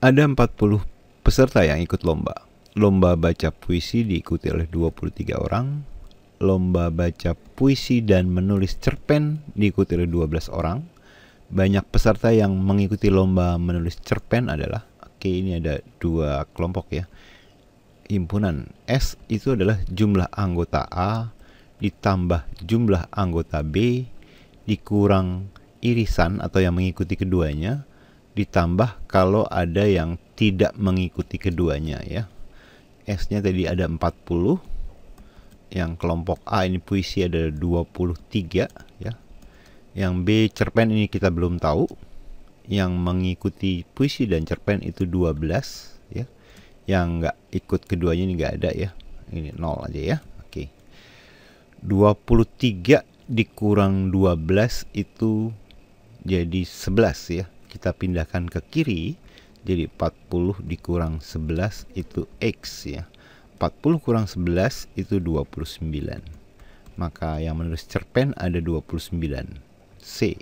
Ada 40 peserta yang ikut lomba. Lomba baca puisi diikuti oleh 23 orang. Lomba baca puisi dan menulis cerpen diikuti oleh 12 orang. Banyak peserta yang mengikuti lomba menulis cerpen adalah Oke, ini ada dua kelompok ya. Himpunan S itu adalah jumlah anggota A ditambah jumlah anggota B dikurang irisan atau yang mengikuti keduanya ditambah kalau ada yang tidak mengikuti keduanya ya. S-nya tadi ada 40. Yang kelompok A ini puisi ada 23 ya. Yang B cerpen ini kita belum tahu. Yang mengikuti puisi dan cerpen itu 12 ya. Yang nggak ikut keduanya ini nggak ada ya. Ini 0 aja ya. Oke. 23 dikurang 12 itu jadi 11 ya kita pindahkan ke kiri jadi 40 dikurang 11 itu X ya 40 kurang 11 itu 29 maka yang menulis cerpen ada 29 C